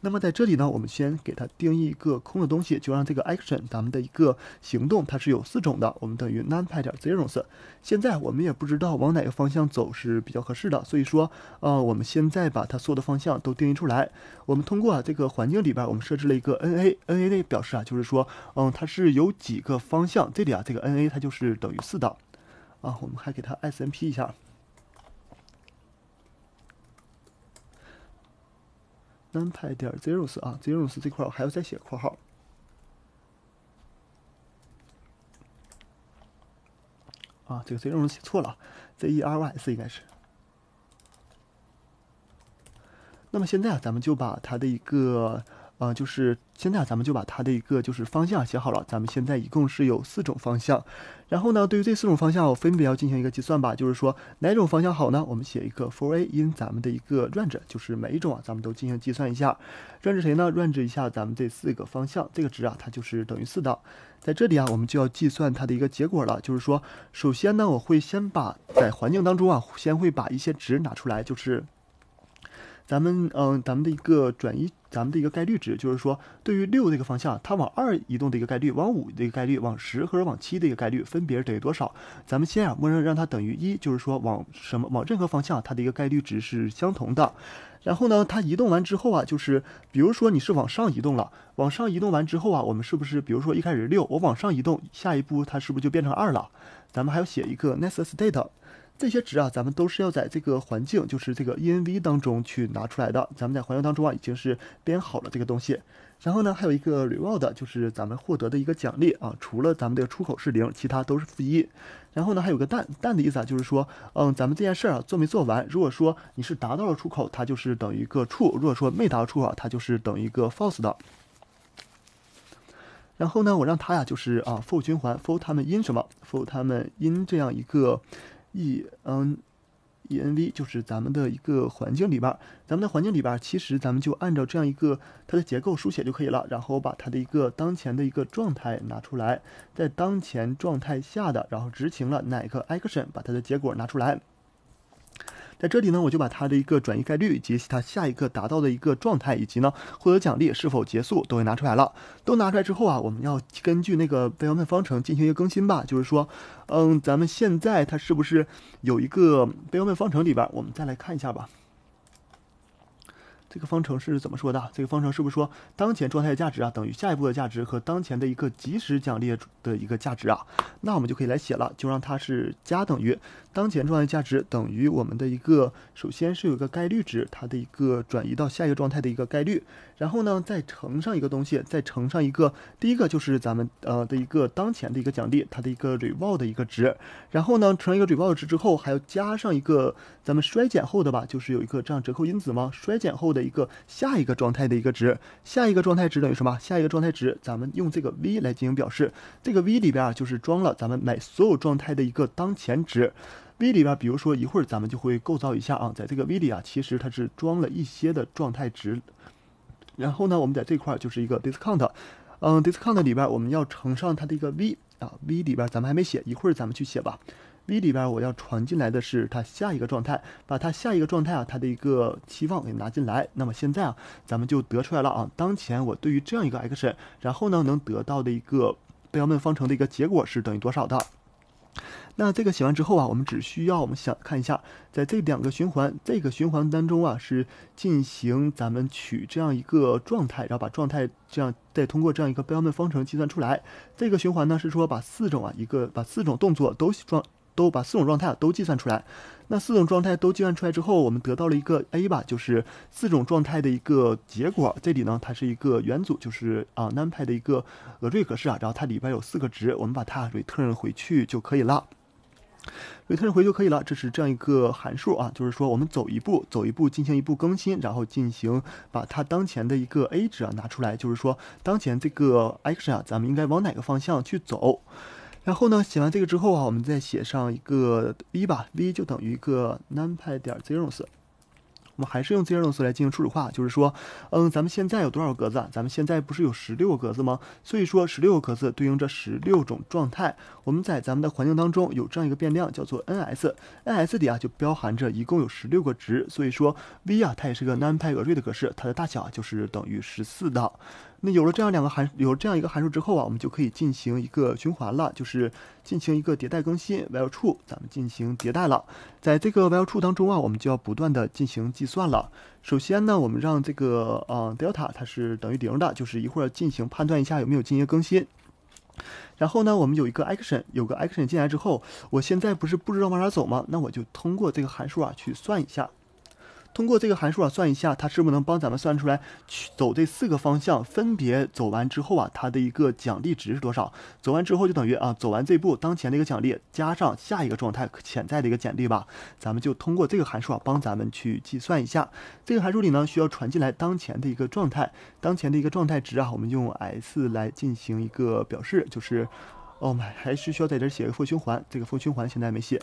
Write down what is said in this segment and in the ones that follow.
那么在这里呢，我们先给它定义一个空的东西，就让这个 action，咱们的一个行动，它是有四种的。我们等于 numpy 点 zeros。现在我们也不知道往哪个方向走是比较合适的，所以说，呃，我们现在把它所有的方向都定义出来。我们通过啊、这个环境里边，我们设置了一个 n a n a 的表示啊，就是说，嗯，它是有几个方向。这里啊，这个 n a 它就是等于四的啊。我们还给它 s m p 一下。np 点 zeros 啊，zeros 这块我还要再写括号。啊，这个 zeros 写错了，zeros 应该是。那么现在啊，咱们就把它的一个。啊，就是现在咱们就把它的一个就是方向写好了。咱们现在一共是有四种方向，然后呢，对于这四种方向，我分别要进行一个计算吧。就是说哪种方向好呢？我们写一个 for a in 咱们的一个 range，就是每一种啊，咱们都进行计算一下。range 谁呢？range 一下咱们这四个方向，这个值啊，它就是等于四的。在这里啊，我们就要计算它的一个结果了。就是说，首先呢，我会先把在环境当中啊，先会把一些值拿出来，就是。咱们嗯，咱们的一个转移，咱们的一个概率值，就是说对于六这个方向，它往二移动的一个概率，往五的一个概率，往十者往七的一个概率分别等于多少？咱们先啊，默认让它等于一，就是说往什么往任何方向它的一个概率值是相同的。然后呢，它移动完之后啊，就是比如说你是往上移动了，往上移动完之后啊，我们是不是比如说一开始六，我往上移动，下一步它是不是就变成二了？咱们还要写一个 next state。这些值啊，咱们都是要在这个环境，就是这个 ENV 当中去拿出来的。咱们在环境当中啊，已经是编好了这个东西。然后呢，还有一个 reward，就是咱们获得的一个奖励啊。除了咱们的出口是零，其他都是负一。然后呢，还有个蛋蛋的意思啊，就是说，嗯，咱们这件事儿啊，做没做完？如果说你是达到了出口，它就是等于一个 true；如果说没达到出口，它就是等于一个 false 的。然后呢，我让它呀，就是啊，for 循环，for 他们因什么？for 他们因这样一个。E N E N V 就是咱们的一个环境里边儿，咱们的环境里边儿，其实咱们就按照这样一个它的结构书写就可以了。然后把它的一个当前的一个状态拿出来，在当前状态下的，然后执行了哪个 action，把它的结果拿出来。在这里呢，我就把它的一个转移概率，以及它下一个达到的一个状态，以及呢获得奖励是否结束，都会拿出来了。都拿出来之后啊，我们要根据那个贝尔曼方程进行一个更新吧。就是说，嗯，咱们现在它是不是有一个贝尔曼方程里边？我们再来看一下吧。这个方程是怎么说的？这个方程是不是说当前状态的价值啊，等于下一步的价值和当前的一个即时奖励的一个价值啊？那我们就可以来写了，就让它是加等于。当前状态价值等于我们的一个，首先是有一个概率值，它的一个转移到下一个状态的一个概率，然后呢再乘上一个东西，再乘上一个，第一个就是咱们呃的一个当前的一个奖励，它的一个 reward 的一个值，然后呢乘上一个 reward 值之后，还要加上一个咱们衰减后的吧，就是有一个这样折扣因子吗？衰减后的一个下一个状态的一个值，下一个状态值等于什么？下一个状态值咱们用这个 V 来进行表示，这个 V 里边啊就是装了咱们买所有状态的一个当前值。V 里边，比如说一会儿咱们就会构造一下啊，在这个 V 里啊，其实它是装了一些的状态值。然后呢，我们在这块儿就是一个 discount，嗯，discount 里边我们要乘上它的一个 v 啊，v 里边咱们还没写，一会儿咱们去写吧。v 里边我要传进来的是它下一个状态，把它下一个状态啊它的一个期望给拿进来。那么现在啊，咱们就得出来了啊，当前我对于这样一个 action，然后呢能得到的一个贝叶斯方程的一个结果是等于多少的？那这个写完之后啊，我们只需要我们想看一下，在这两个循环这个循环当中啊，是进行咱们取这样一个状态，然后把状态这样再通过这样一个标准方程计算出来。这个循环呢是说把四种啊一个把四种动作都状都把四种状态都计算出来。那四种状态都计算出来之后，我们得到了一个 A 吧，就是四种状态的一个结果。这里呢它是一个元组，就是啊 numpy 的一个额瑞格式啊，然后它里边有四个值，我们把它 return 回去就可以了。return 回就可以了，这是这样一个函数啊，就是说我们走一步，走一步进行一步更新，然后进行把它当前的一个 a 值啊拿出来，就是说当前这个 action 啊，咱们应该往哪个方向去走？然后呢，写完这个之后啊，我们再写上一个 v 吧，v 就等于一个 np u m 点 zeros。我们还是用自然数来进行初始化，就是说，嗯，咱们现在有多少格子？咱们现在不是有十六个格子吗？所以说，十六个格子对应着十六种状态。我们在咱们的环境当中有这样一个变量叫做 N S，N S 里啊就包含着一共有十六个值。所以说，V 啊它也是个 NumPy array 的格式，它的大小就是等于十四的。那有了这样两个函，有了这样一个函数之后啊，我们就可以进行一个循环了，就是进行一个迭代更新。While True，咱们进行迭代了。在这个 While True 当中啊，我们就要不断的进行计算了。首先呢，我们让这个呃 Delta 它是等于零的，就是一会儿进行判断一下有没有进行更新。然后呢，我们有一个 Action，有个 Action 进来之后，我现在不是不知道往哪走吗？那我就通过这个函数啊去算一下。通过这个函数啊，算一下它是不是能帮咱们算出来，去走这四个方向，分别走完之后啊，它的一个奖励值是多少？走完之后就等于啊，走完这步当前的一个奖励加上下一个状态潜在的一个奖励吧。咱们就通过这个函数啊，帮咱们去计算一下。这个函数里呢，需要传进来当前的一个状态，当前的一个状态值啊，我们用 s 来进行一个表示。就是，哦买，还是需要在这儿写个 for 循环，这个 for 循环现在没写。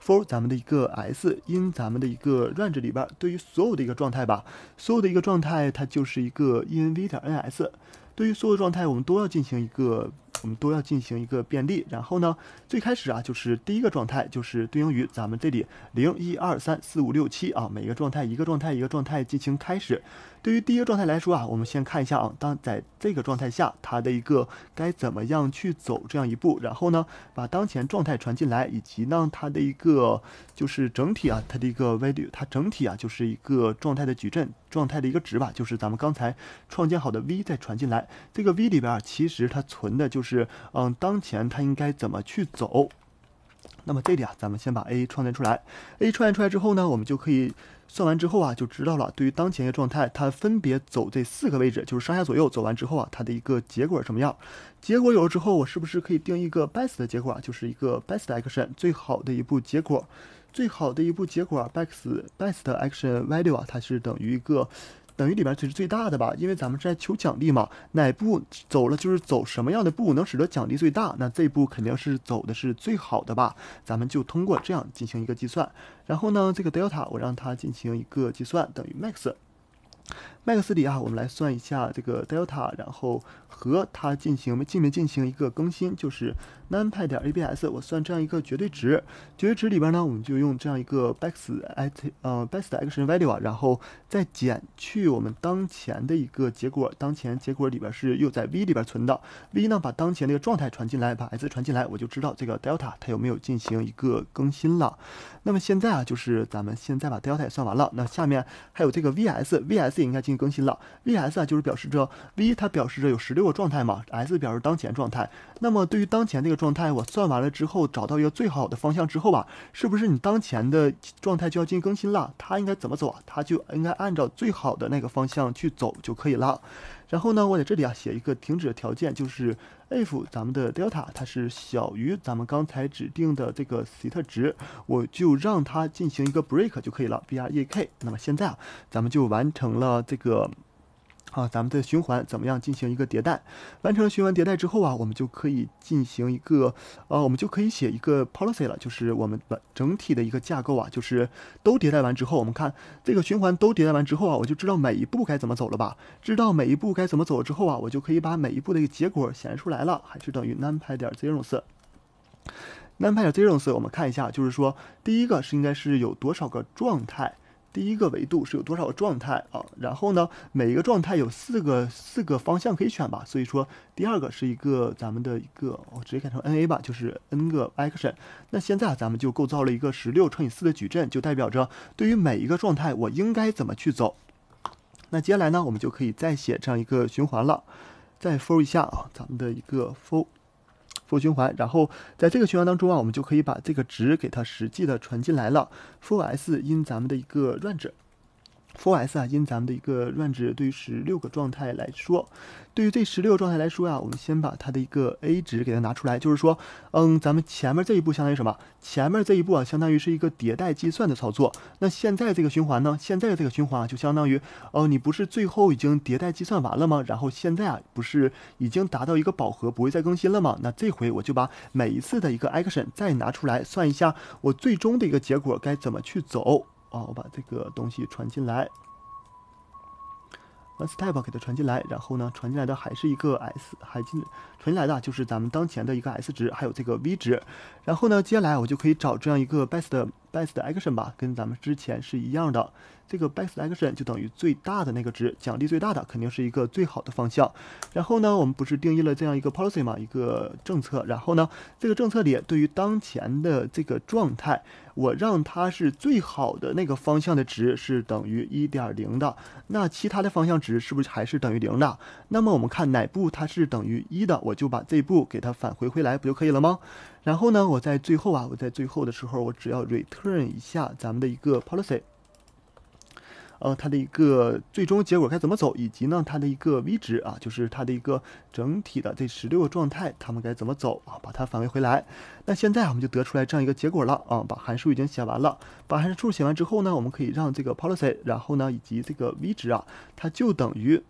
for 咱们的一个 s，i n 咱们的一个 range 里边，对于所有的一个状态吧，所有的一个状态它就是一个 env 点 ns，对于所有状态我们都要进行一个，我们都要进行一个便利。然后呢，最开始啊，就是第一个状态就是对应于咱们这里零一二三四五六七啊，每个状态一个状态一个状态进行开始。对于第一个状态来说啊，我们先看一下啊，当在这个状态下，它的一个该怎么样去走这样一步，然后呢，把当前状态传进来，以及呢，它的一个就是整体啊，它的一个 value，它整体啊就是一个状态的矩阵，状态的一个值吧，就是咱们刚才创建好的 v 再传进来，这个 v 里边啊，其实它存的就是嗯，当前它应该怎么去走。那么这里啊，咱们先把 a 创建出来，a 创建出来之后呢，我们就可以。算完之后啊，就知道了。对于当前一个状态，它分别走这四个位置，就是上下左右走完之后啊，它的一个结果什么样？结果有了之后，我是不是可以定一个 best 的结果啊？就是一个 best action 最好的一步结果，最好的一步结果 best best action value 啊，它是等于一个。等于里面其实最大的吧，因为咱们是在求奖励嘛。哪步走了就是走什么样的步，能使得奖励最大？那这步肯定是走的是最好的吧？咱们就通过这样进行一个计算。然后呢，这个 delta 我让它进行一个计算，等于 max。麦克斯里啊，我们来算一下这个 delta，然后和它进行进没进行一个更新，就是 n u m p y 点 abs，我算这样一个绝对值。绝对值里边呢，我们就用这样一个 best at 呃 best action value，啊，然后再减去我们当前的一个结果。当前结果里边是又在 v 里边存的。v 呢把当前那个状态传进来，把 s 传进来，我就知道这个 delta 它有没有进行一个更新了。那么现在啊，就是咱们现在把 delta 也算完了，那下面还有这个 vs，vs 应该进。更新了，v s 啊，就是表示着 v 它表示着有十六个状态嘛，s 表示当前状态。那么对于当前这个状态，我算完了之后，找到一个最好的方向之后吧，是不是你当前的状态就要进行更新了？它应该怎么走啊？它就应该按照最好的那个方向去走就可以了。然后呢，我在这里啊写一个停止的条件，就是 if 咱们的 delta 它是小于咱们刚才指定的这个 cet 值，我就让它进行一个 break 就可以了，break。那么现在啊，咱们就完成了这个。啊，咱们的循环怎么样进行一个迭代？完成循环迭代之后啊，我们就可以进行一个，呃，我们就可以写一个 policy 了，就是我们的整体的一个架构啊，就是都迭代完之后，我们看这个循环都迭代完之后啊，我就知道每一步该怎么走了吧？知道每一步该怎么走之后啊，我就可以把每一步的一个结果显示出来了，还是等于 numpy 点 zeros。numpy 点 zeros，我们看一下，就是说第一个是应该是有多少个状态？第一个维度是有多少个状态啊？然后呢，每一个状态有四个四个方向可以选吧？所以说，第二个是一个咱们的一个，我直接改成 n a 吧，就是 n 个 action。那现在咱们就构造了一个十六乘以四的矩阵，就代表着对于每一个状态，我应该怎么去走？那接下来呢，我们就可以再写这样一个循环了，再 for 一下啊，咱们的一个 for。负循环，然后在这个循环当中啊，我们就可以把这个值给它实际的传进来了。for s 因咱们的一个 range。4S 啊，因咱们的一个 range 对于十六个状态来说，对于这十六个状态来说呀，我们先把它的一个 a 值给它拿出来，就是说，嗯，咱们前面这一步相当于什么？前面这一步啊，相当于是一个迭代计算的操作。那现在这个循环呢？现在这个循环啊，就相当于，哦，你不是最后已经迭代计算完了吗？然后现在啊，不是已经达到一个饱和，不会再更新了吗？那这回我就把每一次的一个 action 再拿出来算一下，我最终的一个结果该怎么去走？啊，我把这个东西传进来，one step 给它传进来，然后呢，传进来的还是一个 s，还进传进来的就是咱们当前的一个 s 值，还有这个 v 值，然后呢，接下来我就可以找这样一个 best。best action 吧，跟咱们之前是一样的。这个 best action 就等于最大的那个值，奖励最大的肯定是一个最好的方向。然后呢，我们不是定义了这样一个 policy 嘛，一个政策。然后呢，这个政策里对于当前的这个状态，我让它是最好的那个方向的值是等于一点零的。那其他的方向值是不是还是等于零的？那么我们看哪步它是等于一的，我就把这步给它返回回来不就可以了吗？然后呢，我在最后啊，我在最后的时候，我只要 return。确认一下咱们的一个 policy，呃，它的一个最终结果该怎么走，以及呢它的一个 v 值啊，就是它的一个整体的这十六个状态，它们该怎么走啊，把它返回回来。那现在我们就得出来这样一个结果了啊，把函数已经写完了，把函数写完之后呢，我们可以让这个 policy，然后呢以及这个 v 值啊，它就等于。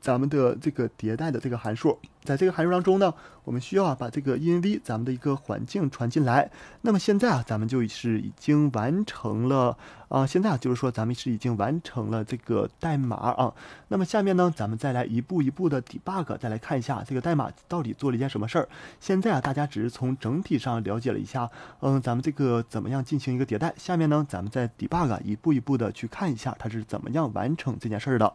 咱们的这个迭代的这个函数，在这个函数当中呢，我们需要啊把这个 env 咱们的一个环境传进来。那么现在啊，咱们就是已经完成了啊，现在啊就是说咱们是已经完成了这个代码啊。那么下面呢，咱们再来一步一步的 debug，再来看一下这个代码到底做了一件什么事儿。现在啊，大家只是从整体上了解了一下，嗯，咱们这个怎么样进行一个迭代？下面呢，咱们再 debug 一步一步的去看一下它是怎么样完成这件事儿的。